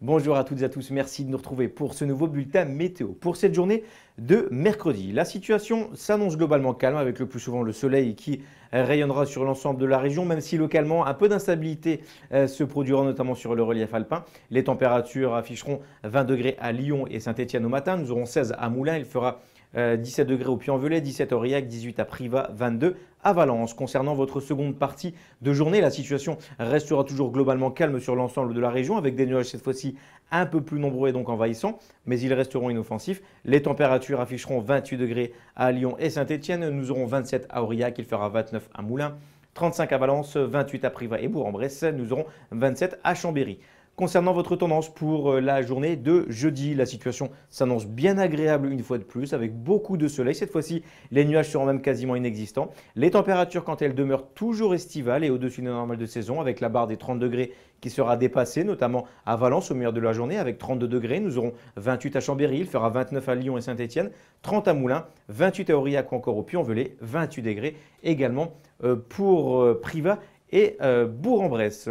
Bonjour à toutes et à tous, merci de nous retrouver pour ce nouveau bulletin météo. Pour cette journée de mercredi, la situation s'annonce globalement calme avec le plus souvent le soleil qui rayonnera sur l'ensemble de la région, même si localement un peu d'instabilité euh, se produira notamment sur le relief alpin. Les températures afficheront 20 degrés à Lyon et Saint-Etienne au matin, nous aurons 16 à Moulins, il fera 17 euh, degrés au Puy-en-Velay, 17 à Aurillac, 18 à Privas, 22 à Valence. Concernant votre seconde partie de journée, la situation restera toujours globalement calme sur l'ensemble de la région, avec des nuages cette fois-ci un peu plus nombreux et donc envahissants, mais ils resteront inoffensifs. Les températures afficheront 28 degrés à Lyon et Saint-Etienne, nous aurons 27 à Aurillac, il fera 29 à Moulins. 35 à Valence, 28 à Privas et Bourg-en-Bresse, nous aurons 27 à Chambéry. Concernant votre tendance pour euh, la journée de jeudi, la situation s'annonce bien agréable une fois de plus, avec beaucoup de soleil. Cette fois-ci, les nuages seront même quasiment inexistants. Les températures, quand elles demeurent toujours estivales et au-dessus des normales de saison, avec la barre des 30 degrés qui sera dépassée, notamment à Valence au meilleur de la journée, avec 32 degrés. Nous aurons 28 à Chambéry, il fera 29 à Lyon et Saint-Etienne, 30 à Moulins, 28 à Aurillac ou encore au puy velay 28 degrés également euh, pour euh, Privas et Bourg-en-Bresse.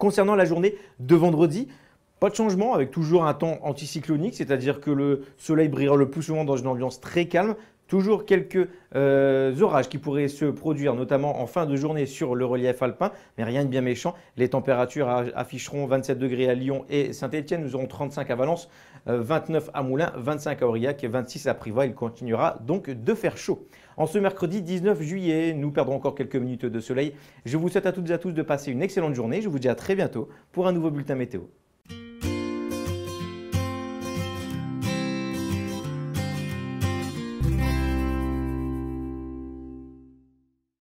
Concernant la journée de vendredi, pas de changement avec toujours un temps anticyclonique, c'est-à-dire que le soleil brillera le plus souvent dans une ambiance très calme, Toujours quelques euh, orages qui pourraient se produire, notamment en fin de journée sur le relief alpin, mais rien de bien méchant. Les températures afficheront 27 degrés à Lyon et Saint-Etienne. Nous aurons 35 à Valence, 29 euh, à Moulins, 25 à Aurillac, et 26 à Privas. Il continuera donc de faire chaud. En ce mercredi 19 juillet, nous perdrons encore quelques minutes de soleil. Je vous souhaite à toutes et à tous de passer une excellente journée. Je vous dis à très bientôt pour un nouveau bulletin météo.